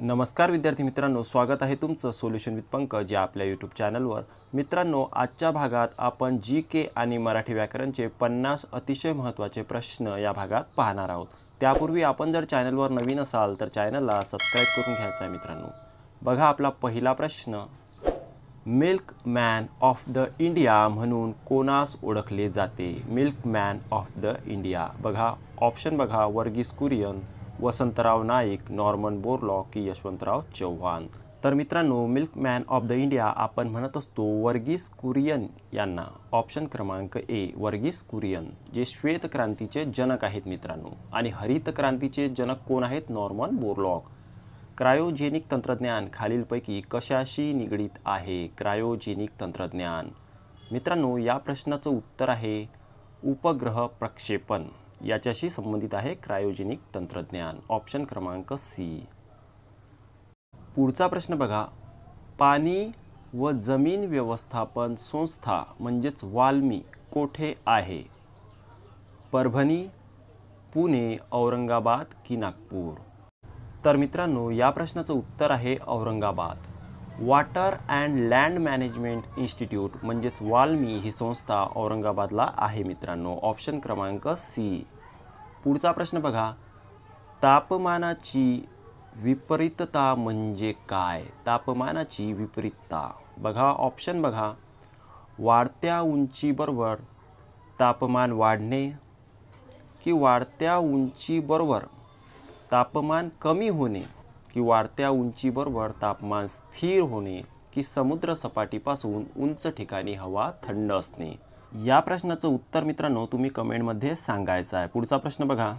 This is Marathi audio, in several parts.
नमस्कार विद्यार्थी मित्रांनो स्वागत आहे तुमचं सोल्युशन विथ पंकज या आपल्या यूट्यूब चॅनलवर मित्रांनो आजच्या भागात आपण जी के आणि मराठी व्याकरणचे पन्नास अतिशय महत्त्वाचे प्रश्न या भागात पाहणार आहोत त्यापूर्वी आपण जर चॅनलवर नवीन असाल तर चॅनलला सबस्क्राईब करून घ्यायचं आहे मित्रांनो बघा आपला पहिला प्रश्न milkman of the India म्हणून कोणास ओळखले जाते milkman of the India बघा ऑप्शन बघा वर्गीस कुरियन वसंतराव नाईक नॉर्मन बोरलॉक की यशवंतराव चव्हाण तर मित्रांनो मिल्कमॅन ऑफ द इंडिया आपण म्हणत असतो वर्गीस कुरियन यांना ऑप्शन क्रमांक ए वर्गीस कुरियन जे श्वेत क्रांतीचे जनक आहेत मित्रांनो आणि हरित क्रांतीचे जनक कोण आहेत नॉर्मन बोरलॉक क्रायोजेनिक तंत्रज्ञान खालीलपैकी कशाशी निगडीत आहे क्रायोजेनिक तंत्रज्ञान मित्रांनो या प्रश्नाचं उत्तर आहे उपग्रह प्रक्षेपण याच्याशी संबंधित आहे क्रायोजेनिक तंत्रज्ञान ऑप्शन क्रमांक सी पुढचा प्रश्न बघा पाणी व जमीन व्यवस्थापन संस्था म्हणजेच वाल्मी कोठे आहे परभणी पुणे औरंगाबाद की नागपूर तर मित्रांनो या प्रश्नाचं उत्तर आहे Aurangabad water and land management institute म्हणजेच वाल्मी ही संस्था औरंगाबादला आहे मित्रांनो ऑप्शन क्रमांक सी पुढचा प्रश्न बघा तापमानाची विपरीतता म्हणजे काय तापमानाची विपरीतता बघा ऑप्शन बघा वाढत्या उंचीबरोबर तापमान वाढणे की वाढत्या उंचीबरोबर तापमान कमी होणे की वाढत्या उंचीबरोबर तापमान स्थिर होणे की समुद्र सपाटीपासून उंच ठिकाणी हवा थंड असणे या प्रश्नाचं उत्तर मित्रांनो तुम्ही कमेंटमध्ये सांगायचं आहे पुढचा प्रश्न बघा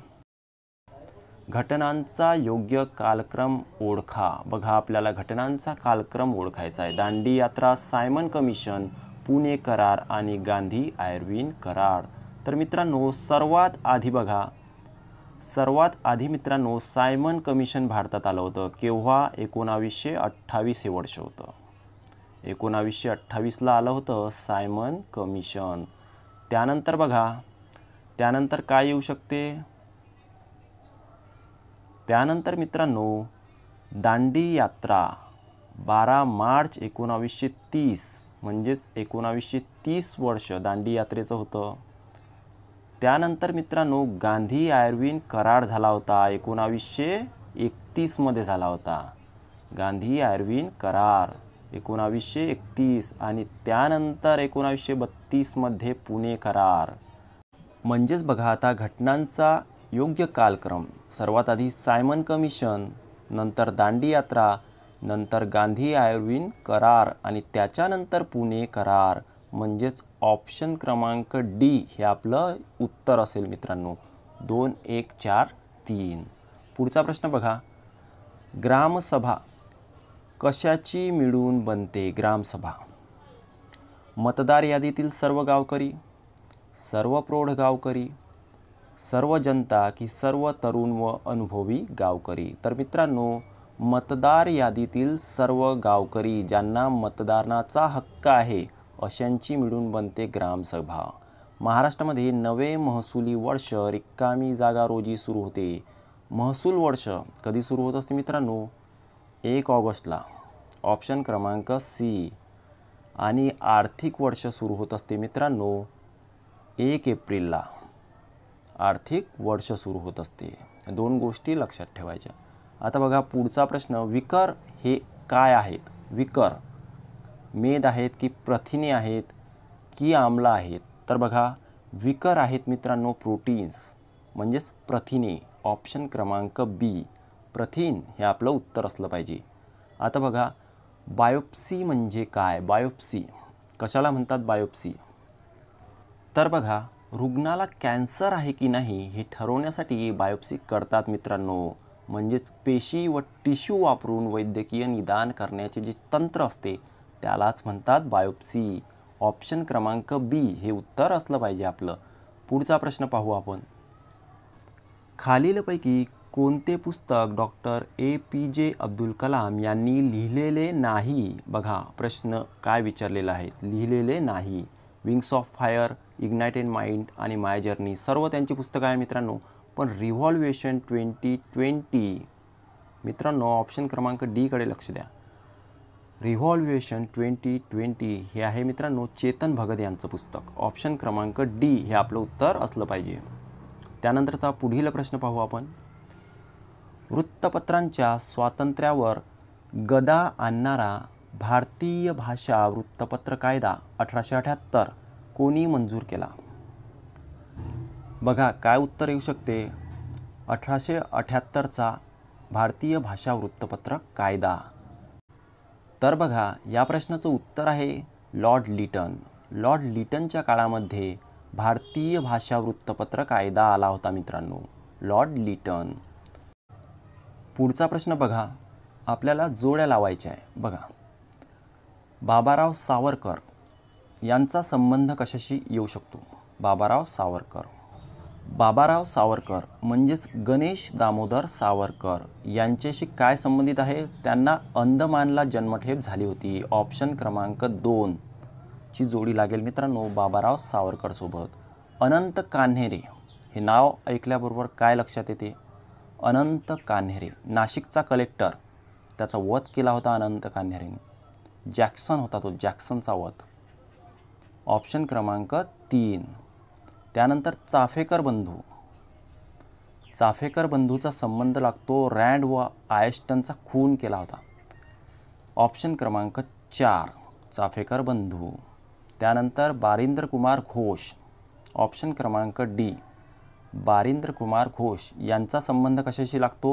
घटनांचा योग्य कालक्रम ओळखा बघा आपल्याला घटनांचा कालक्रम ओळखायचा आहे दांडी यात्रा सायमन कमिशन पुणे करार आणि गांधी आयर्विन करार तर मित्रांनो सर्वात आधी बघा सर्वात आधी मित्रांनो सायमन कमिशन भारतात आलं होतं केव्हा एकोणावीसशे अठ्ठावीस हे वर्ष होतं एकोणावीसशे अठ्ठावीसला आलं होतं सायमन कमिशन त्यानंतर बघा त्यानंतर काय येऊ शकते त्यानंतर मित्रांनो दांडी यात्रा बारा मार्च एकोणावीसशे तीस म्हणजेच एकोणावीसशे तीस वर्ष दांडी यात्रेचं होतं त्यानंतर मित्रांनो गांधी आयर्विन करार झाला होता एकोणावीसशे एकतीसमध्ये झाला होता गांधी आयर्विन करार एकोणावीसशे एकतीस आणि त्यानंतर एकोणावीसशे बत्तीसमध्ये पुणे करार म्हणजेच बघा आता घटनांचा योग्य कालक्रम सर्वात आधी सायमन कमिशन नंतर दांडी यात्रा नंतर गांधी आयुर्विन करार आणि त्याच्यानंतर पुणे करार म्हणजेच ऑप्शन क्रमांक डी हे आपलं उत्तर असेल मित्रांनो दोन एक चार तीन पुढचा प्रश्न बघा ग्रामसभा कशाची मिळून बनते ग्रामसभा मतदार यादीतील सर्व गावकरी सर्व प्रौढ गावकरी सर्व जनता की सर्व तरुण व अनुभवी गावकरी तर मित्रांनो मतदार यादीतील सर्व गावकरी ज्यांना मतदानाचा हक्क आहे अशांची मिळून बनते ग्रामसभा महाराष्ट्रामध्ये नवे महसुली वर्ष रिक्कामी जागा रोजी सुरू होते महसूल वर्ष कधी सुरू होत असते मित्रांनो एक ऑगस्टला ऑप्शन क्रमांक सी आणि आर्थिक वर्ष सुरू होत असते मित्रांनो एक एप्रिलला आर्थिक वर्ष सुरू होत असते दोन गोष्टी लक्षात ठेवायच्या आता बघा पुढचा प्रश्न विकर हे काय आहेत विकर मेद आहेत की प्रथिने आहेत की आम्ल आहेत तर बघा विकर आहेत मित्रांनो प्रोटीन्स म्हणजेच प्रथिने ऑप्शन क्रमांक बी प्रथिन हे आपलं उत्तर असलं पाहिजे आता बघा बायोप्सी म्हणजे काय बायोप्सी कशाला म्हणतात बायोप्सी तर बघा रुग्णाला कॅन्सर आहे की नाही हे ठरवण्यासाठी बायोप्सी करतात मित्रांनो म्हणजेच पेशी व टिश्यू वापरून वैद्यकीय निदान करण्याचे जे तंत्र असते त्यालाच म्हणतात बायोप्सी ऑप्शन क्रमांक बी हे उत्तर असलं पाहिजे आपलं पुढचा प्रश्न पाहू आपण खालीलपैकी कोणते पुस्तक डॉक्टर ए पी जे अब्दुल कलाम यांनी लिहिलेले नाही बघा प्रश्न काय विचारलेला आहे लिहिलेले नाही wings of fire ignited mind आणि माय जर्नी सर्व त्यांची पुस्तकं आहे मित्रांनो पण रिव्हॉल्युएशन ट्वेंटी ट्वेंटी मित्रांनो ऑप्शन क्रमांक डीकडे लक्ष द्या रिव्हॉल्युएशन ट्वेंटी ट्वेंटी हे आहे मित्रांनो चेतन भगत यांचं पुस्तक ऑप्शन क्रमांक डी हे आपलं उत्तर असलं पाहिजे त्यानंतरचा पुढील प्रश्न पाहू आपण वृत्तपत्रांच्या स्वातंत्र्यावर गदा आणणारा भारतीय भाषा वृत्तपत्र कायदा अठराशे अठ्याहत्तर कोणी मंजूर केला बघा काय उत्तर येऊ शकते अठराशे अठ्याहत्तरचा भारतीय भाषा वृत्तपत्र कायदा तर बघा या प्रश्नाचं उत्तर आहे लॉर्ड लिटन लॉर्ड लिटनच्या काळामध्ये भारतीय भाषा वृत्तपत्र कायदा आला होता मित्रांनो लॉर्ड लिटन पुढचा प्रश्न बघा आपल्याला जोड्या लावायच्या आहे बघा बाबाराव सावरकर यांचा संबंध कशाशी येऊ शकतो बाबाराव सावरकर बाबाराव सावरकर म्हणजेच गणेश दामोदर सावरकर यांच्याशी काय संबंधित आहे त्यांना अंदमानला जन्मठेप झाली होती ऑप्शन क्रमांक दोन ची जोडी लागेल मित्रांनो बाबाराव सावरकरसोबत अनंत कान्हेरे हे नाव ऐकल्याबरोबर काय लक्षात येते अनंत कान्हेरे नाशिकचा कलेक्टर त्याचा वध केला होता अनंत कान्हेरेने जॅक्सन होता तो जॅक्सनचा वध ऑप्शन क्रमांक तीन त्यानंतर चाफेकर बंधू चाफेकर बंधूचा संबंध लागतो रँड व आयस्टनचा खून केला होता ऑप्शन क्रमांक चार चाफेकर बंधू त्यानंतर बारिंद्र कुमार घोष ऑप्शन क्रमांक डी बारिंद्र कुमार घोष यांचा संबंध कशाशी लागतो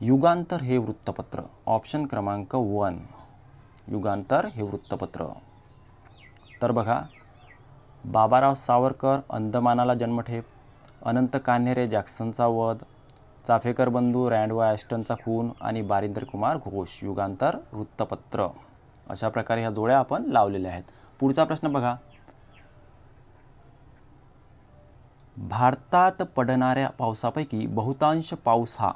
युगांतर हे वृत्तपत्र ऑप्शन क्रमांक वन युगांतर हे वृत्तपत्र तर बघा बाबाराव सावरकर अंदमानाला जन्मठेप अनंत कान्हेरे जॅक्सनचा वध चाफेकर बंधू रँडवा ॲस्टनचा खून आणि बारिंद्र कुमार घोष युगांतर वृत्तपत्र अशा प्रकारे ह्या जोड्या आपण लावलेल्या आहेत पुढचा प्रश्न बघा भारतात पडणाऱ्या पावसापैकी बहुतांश पाऊस हा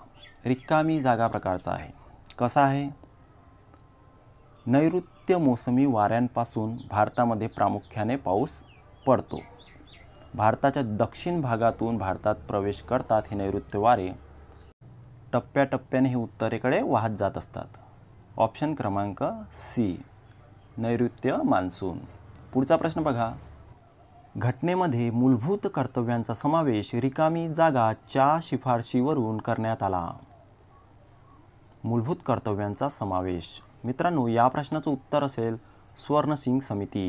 रिक्कामी जागा प्रकारचा आहे कसा आहे नैऋत्य मोसमी वाऱ्यांपासून भारतामध्ये प्रामुख्याने पाऊस पडतो भारताच्या दक्षिण भागातून भारतात प्रवेश करतात हे नैऋत्य वारे टप्प्याटप्प्याने हे उत्तरेकडे वाहत जात असतात ऑप्शन क्रमांक सी नैऋत्य मान्सून पुढचा प्रश्न बघा घटनेमध्ये मूलभूत कर्तव्यांचा समावेश रिकामी जागा शिफारशीवरून करण्यात आला मूलभूत कर्तव्यांचा समावेश मित्रांनो या प्रश्नाचं उत्तर असेल स्वर्णसिंग समिती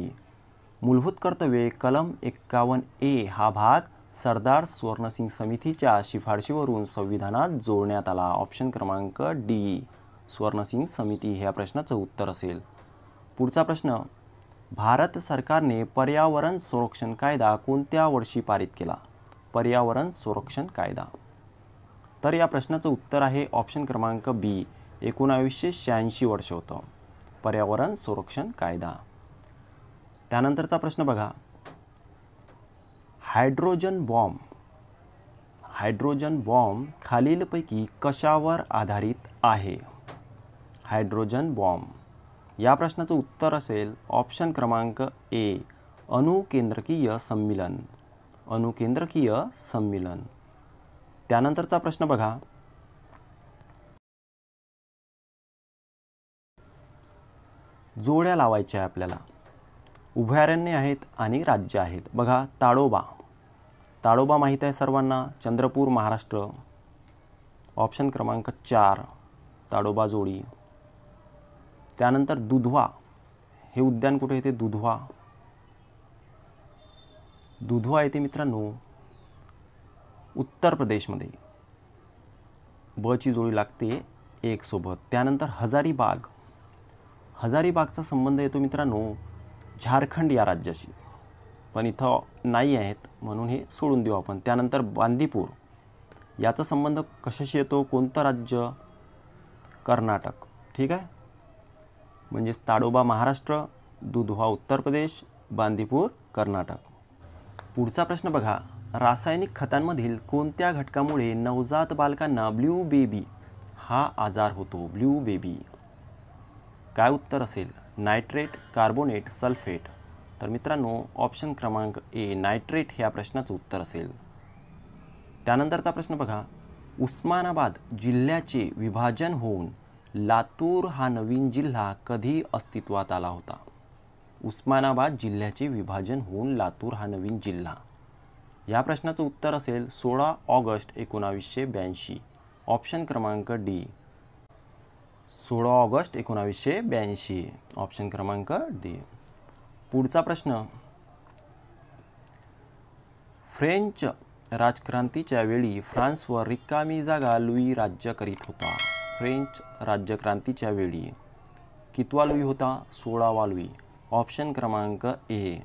मूलभूत कर्तव्ये कलम एक्कावन्न ए हा भाग सरदार स्वर्णसिंग समितीच्या शिफारशीवरून संविधानात जोडण्यात आला ऑप्शन क्रमांक डी स्वर्णसिंग समिती ह्या प्रश्नाचं उत्तर असेल पुढचा प्रश्न भारत सरकारने पर्यावरण संरक्षण कायदा कोणत्या वर्षी पारित केला पर्यावरण संरक्षण कायदा तर या प्रश्नाचं उत्तर आहे ऑप्शन क्रमांक बी एकोणावीसशे शहाऐंशी वर्ष होतं पर्यावरण संरक्षण कायदा त्यानंतरचा प्रश्न बघा हायड्रोजन बॉम्ब हायड्रोजन बॉम्ब खालीलपैकी कशावर आधारित आहे हायड्रोजन बॉम्ब या प्रश्नाचं उत्तर असेल ऑप्शन क्रमांक ए अणुकेंद्रकीय संमिलन अणुकेंद्रकीय संमिलन त्यानंतरचा प्रश्न बघा जोड्या लावायच्या आहे आपल्याला उभयारण्य आहेत आणि राज्य आहेत बघा ताडोबा ताडोबा माहीत आहे सर्वांना चंद्रपूर महाराष्ट्र ऑप्शन क्रमांक चार ताडोबा जोडी त्यानंतर दुधवा हे उद्यान कुठे येते दुधवा दुधवा येते मित्रांनो उत्तर प्रदेशमध्ये बची जोडी लागते एक सोबत त्यानंतर हजारीबाग हजारीबागचा संबंध येतो मित्रांनो झारखंड या राज्याशी पण इथं नाही आहेत म्हणून हे सोडून देऊ आपण त्यानंतर बांदीपूर याचा संबंध कशाशी येतो कोणतं राज्य कर्नाटक ठीक आहे म्हणजेच ताडोबा महाराष्ट्र दुधवा उत्तर प्रदेश बांदीपूर कर्नाटक पुढचा प्रश्न बघा रासायनिक खतांमधील कोणत्या घटकामुळे नवजात बालकांना ब्ल्यू बेबी हा आजार होतो ब्ल्यू बेबी काय उत्तर असेल नायट्रेट कार्बोनेट सल्फेट तर मित्रांनो ऑप्शन क्रमांक ए नायट्रेट ह्या प्रश्नाचं उत्तर असेल त्यानंतरचा प्रश्न बघा उस्मानाबाद जिल्ह्याचे विभाजन होऊन लातूर हा नवीन जिल्हा कधी अस्तित्वात आला होता उस्मानाबाद जिल्ह्याचे विभाजन होऊन लातूर हा नवीन जिल्हा या प्रश्नाचं उत्तर असेल सोळा ऑगस्ट एकोणावीसशे ब्याऐंशी ऑप्शन क्रमांक डी सोळा ऑगस्ट एकोणावीसशे ब्याऐंशी ऑप्शन क्रमांक डी पुढचा प्रश्न फ्रेंच राजक्रांतीच्या वेळी फ्रान्सवर रिकामी जागा लुई राज्य करीत होता फ्रेंच राज्यक्रांतीच्या वेळी कितवा लुई होता सोळावा लुई ऑप्शन क्रमांक ए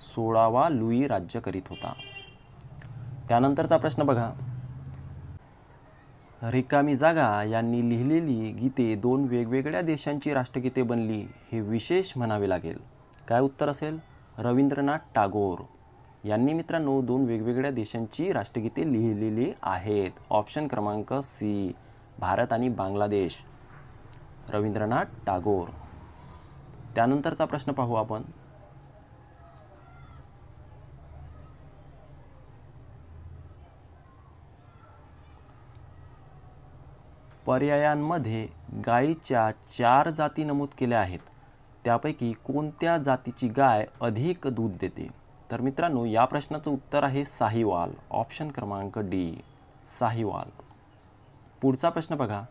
सोळावा लुई राज्य करीत होता त्यानंतरचा प्रश्न बघा रिकामी जागा यांनी लिहिलेली गीते दोन वेगवेगळ्या देशांची राष्ट्रगीते बनली हे विशेष म्हणावे लागेल काय उत्तर असेल रवींद्रनाथ टागोर यांनी मित्रांनो दोन वेगवेगळ्या देशांची राष्ट्रगीते लिहिलेली आहेत ऑप्शन क्रमांक सी भारत आणि बांगलादेश रवींद्रनाथ टागोर त्यानंतरचा प्रश्न पाहू आपण पर्यायांमध्ये गायीच्या चार जाती नमूद केल्या आहेत त्यापैकी कोणत्या जातीची गाय अधिक दूध देते तर मित्रांनो या प्रश्नाचं उत्तर आहे साहिवाल ऑप्शन क्रमांक डी साहिवाल पुढचा प्रश्न बघा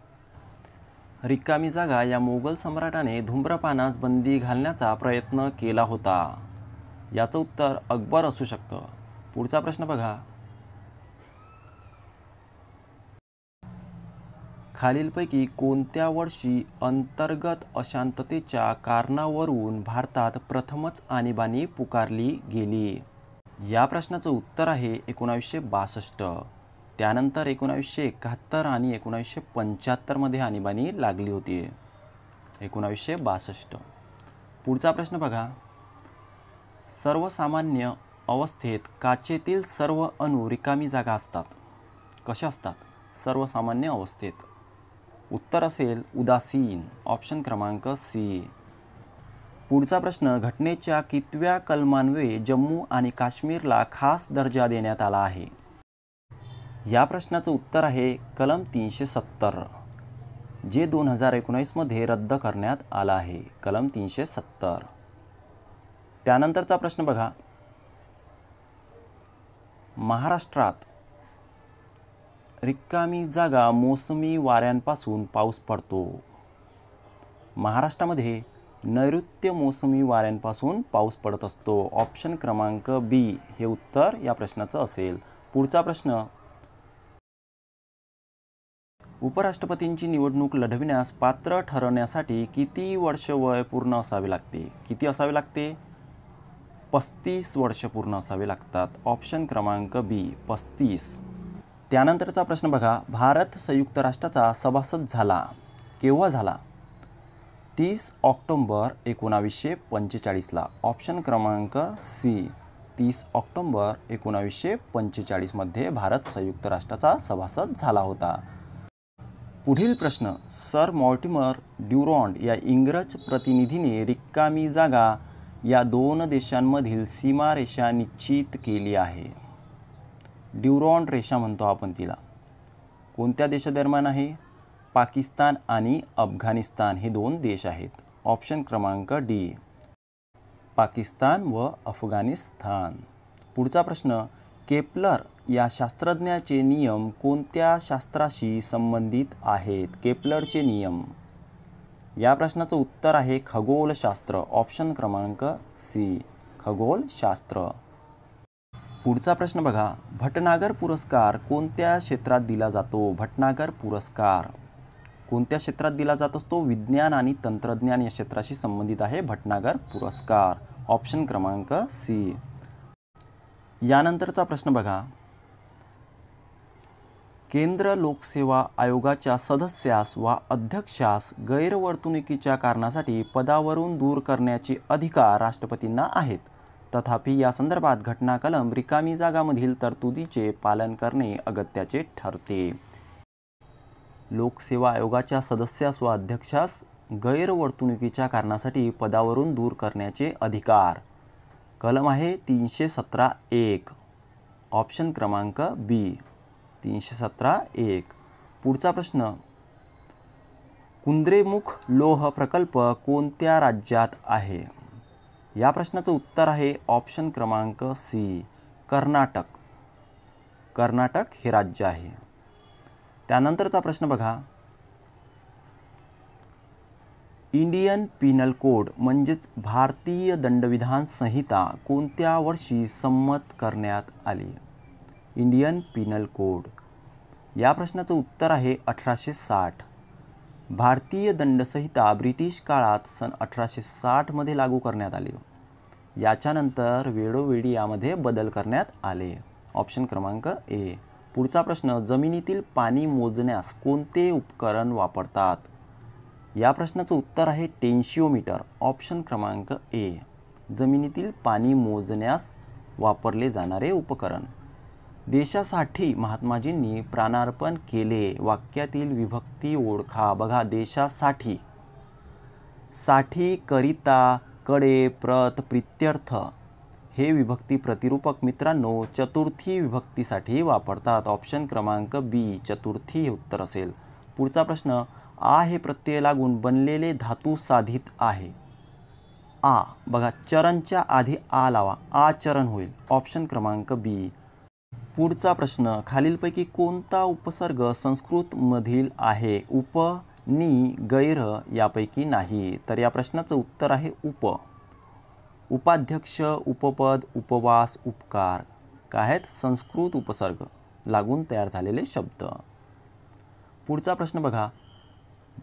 रिकामी जागा या मोगल सम्राटाने धूम्रपानास बंदी घालण्याचा प्रयत्न केला होता याचं उत्तर अकबर असू शकतं पुढचा प्रश्न बघा खालीलपैकी कोणत्या वर्षी अंतर्गत अशांततेच्या कारणावरून भारतात प्रथमच आणीबाणी पुकारली गेली या प्रश्नाचं उत्तर आहे एकोणावीसशे बासष्ट त्यानंतर एकोणावीसशे एकाहत्तर आणि एकोणावीसशे पंच्याहत्तरमध्ये आणीबाणी लागली होती एकोणावीसशे बासष्ट पुढचा प्रश्न बघा सर्वसामान्य अवस्थेत काचेतील सर्व अणु रिकामी जागा असतात कशा असतात सर्वसामान्य अवस्थेत उत्तर असेल उदासीन ऑप्शन क्रमांक सी पुढचा प्रश्न घटनेच्या कितव्या कलमान्वये जम्मू आणि काश्मीरला खास दर्जा देण्यात आला आहे या प्रश्नाचं उत्तर आहे कलम तीनशे सत्तर जे दोन हजार एकोणीसमध्ये रद्द करण्यात आलं आहे कलम तीनशे सत्तर त्यानंतरचा प्रश्न बघा महाराष्ट्रात रिक्कामी जागा मोसमी वाऱ्यांपासून पाऊस पडतो महाराष्ट्रामध्ये नैऋत्य मोसमी वाऱ्यांपासून पाऊस पडत असतो ऑप्शन क्रमांक बी हे उत्तर या प्रश्नाचं असेल पुढचा प्रश्न उपराष्ट्रपतींची निवडणूक लढविण्यास पात्र ठरवण्यासाठी किती वर्ष वय पूर्ण असावे लागते किती असावे लागते पस्तीस वर्ष पूर्ण असावे लागतात ऑप्शन क्रमांक बी पस्तीस त्यानंतरचा प्रश्न बघा भारत संयुक्त राष्ट्राचा सभासद झाला केव्हा झाला तीस ऑक्टोंबर एकोणावीसशे पंचेचाळीसला ऑप्शन क्रमांक सी तीस ऑक्टोंबर एकोणावीसशे पंचेचाळीसमध्ये भारत संयुक्त राष्ट्राचा सभासद झाला होता पुढील प्रश्न सर मॉर्टिमर ड्युरॉन्ड या इंग्रज प्रतिनिधीने रिक्कामी जागा या दोन देशांमधील सीमा रेषा निश्चित केली आहे ड्युरॉन्ड रेषा म्हणतो आपण तिला कोणत्या देशादरम्यान आहे पाकिस्तान आणि अफगाणिस्तान हे दोन देश आहेत ऑप्शन क्रमांक डी पाकिस्तान व अफगाणिस्तान पुढचा प्रश्न केपलर या शास्त्रज्ञाचे नियम कोणत्या शास्त्राशी संबंधित आहेत केप्लरचे नियम या प्रश्नाचं उत्तर आहे खगोलशास्त्र ऑप्शन क्रमांक सी खगोलशास्त्र पुढचा प्रश्न बघा भटनागर पुरस्कार कोणत्या क्षेत्रात दिला जातो भटनागर पुरस्कार कोणत्या क्षेत्रात दिला जात असतो विज्ञान आणि तंत्रज्ञान या क्षेत्राशी संबंधित आहे भटनागर पुरस्कार ऑप्शन क्रमांक सी यानंतरचा प्रश्न बघा केंद्र लोकसेवा आयोगाच्या सदस्यास वा अध्यक्षास गैरवर्तणुकीच्या कारणासाठी पदावरून दूर करण्याचे अधिकार राष्ट्रपतींना आहेत तथापि या संदर्भात घटनाकलम रिकामी जागामधील तरतुदीचे पालन करणे अगत्याचे ठरते लोकसेवा आयोगाच्या सदस्यास व अध्यक्षास गैरवर्तणुकीच्या कारणासाठी पदावरून दूर करण्याचे अधिकार कलम आहे तीनशे सतरा एक ऑप्शन क्रमांक बी तीनशे सतरा एक पुढचा प्रश्न कुंद्रेमुख लोह प्रकल्प कोणत्या राज्यात आहे या प्रश्नाचं उत्तर आहे ऑप्शन क्रमांक सी कर्नाटक कर्नाटक हे राज्य आहे त्यानंतरचा प्रश्न बघा इंडियन पिनल कोड म्हणजेच भारतीय दंडविधान संहिता कोणत्या वर्षी संमत करण्यात आली इंडियन पिनल कोड या प्रश्नाचं उत्तर आहे अठराशे साठ भारतीय दंडसंहिता ब्रिटिश काळात सन अठराशे साठमध्ये लागू करण्यात आली याच्यानंतर वेळोवेळी यामध्ये बदल करण्यात आले ऑप्शन क्रमांक ए पुढचा प्रश्न जमिनीतील पाणी मोजण्यास कोणते उपकरण वापरतात या प्रश्नाचं उत्तर आहे टेन्शिओमीटर ऑप्शन क्रमांक ए जमिनीतील पाणी मोजण्यास वापरले जाणारे उपकरण देशासाठी महात्माजींनी प्राणार्पण केले वाक्यातील विभक्ती ओळखा बघा देशासाठी साठी करिता कडे प्रत प्रित्यर्थ हे विभक्ती प्रतिरूपक मित्रांनो चतुर्थी विभक्तीसाठी वापरतात ऑप्शन क्रमांक बी चतुर्थी हे उत्तर असेल पुढचा प्रश्न आ हे प्रत्यय लागून बनलेले धातू साधित आहे आ बघा चरणच्या आधी आ लावा आ चरण होईल ऑप्शन क्रमांक बी पुढचा प्रश्न खालीलपैकी कोणता उपसर्ग संस्कृतमधील आहे उप नी गैर यापैकी नाही तर या प्रश्नाचं उत्तर आहे उप उपाध्यक्ष उपपद उपवास उपकार काय आहेत संस्कृत उपसर्ग लागून तयार झालेले शब्द पुढचा प्रश्न बघा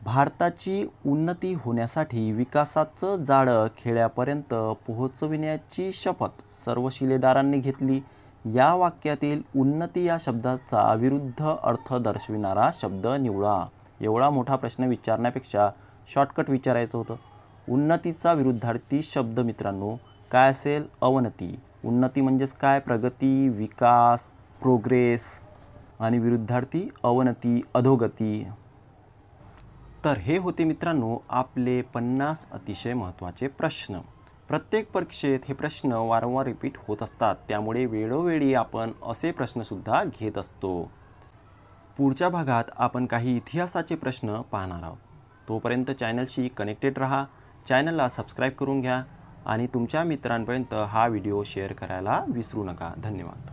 भारताची उन्नती होण्यासाठी विकासाचं जाळं खेड्यापर्यंत पोहोचविण्याची शपथ सर्व शिलेदारांनी घेतली या वाक्यातील उन्नती या शब्दाचा विरुद्ध अर्थ दर्शविणारा शब्द निवडा एवढा मोठा प्रश्न विचारण्यापेक्षा शॉर्टकट विचारायचं होतं उन्नतीचा विरुद्धार्थी शब्द मित्रांनो काय असेल अवनती उन्नती म्हणजेच काय प्रगती विकास प्रोग्रेस आणि विरुद्धार्थी अवनती अधोगती तर हे होते मित्रांनो आपले पन्नास अतिशय महत्त्वाचे प्रश्न प्रत्येक परीक्षेत हे प्रश्न वारंवार रिपीट होत असतात त्यामुळे वेळोवेळी आपण असे प्रश्नसुद्धा घेत असतो पुढच्या भागात आपण काही इतिहासाचे प्रश्न पाहणार आहोत तोपर्यंत चॅनलशी कनेक्टेड रहा चॅनलला सबस्क्राईब करून घ्या आणि तुमच्या मित्रांपर्यंत हा व्हिडिओ शेअर करायला विसरू नका धन्यवाद